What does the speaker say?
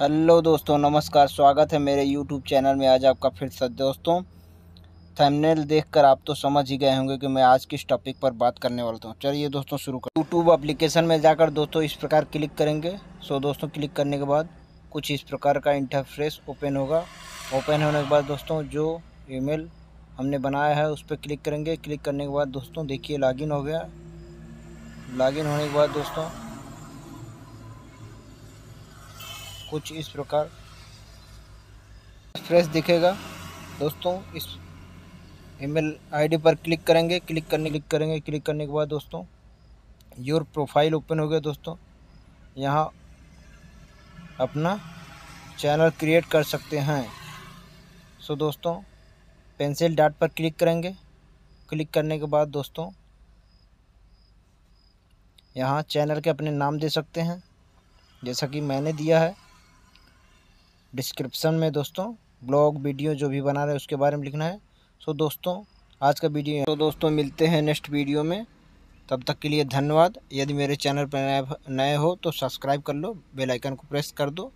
hello दोस्तों नमस्कार स्वागत है मेरे यूट्यूब चैनल में आज आपका फिर से दोस्तों थंबनेल देखकर आप तो समझ ही गए होंगे कि मैं आज किस टॉपिक पर बात करने वाला हूँ चलिए दोस्तों शुरू कर यूट्यूब एप्लीकेशन में जाकर दोस्तों इस प्रकार क्लिक करेंगे सो दोस्तों क्लिक करने के बाद कुछ इस प्रकार का इंटरफ्रेस ओपन होगा ओपन होने के बाद दोस्तों जो ई हमने बनाया है उस पर क्लिक करेंगे क्लिक करने के बाद दोस्तों देखिए लॉगिन हो गया लॉगिन होने के बाद दोस्तों कुछ इस प्रकार फ्रेश दिखेगा दोस्तों इस ईमेल आईडी पर क्लिक करेंगे क्लिक करने क्लिक करेंगे क्लिक करने के बाद दोस्तों योर प्रोफाइल ओपन हो गया दोस्तों यहाँ अपना चैनल क्रिएट कर सकते हैं सो दोस्तों पेंसिल डाट पर क्लिक करेंगे क्लिक करने के बाद दोस्तों यहाँ चैनल के अपने नाम दे सकते हैं जैसा कि मैंने दिया है डिस्क्रिप्सन में दोस्तों ब्लॉग वीडियो जो भी बना रहे हैं उसके बारे में लिखना है सो दोस्तों आज का वीडियो तो दोस्तों मिलते हैं नेक्स्ट वीडियो में तब तक के लिए धन्यवाद यदि मेरे चैनल पर नए हो तो सब्सक्राइब कर लो बेल आइकन को प्रेस कर दो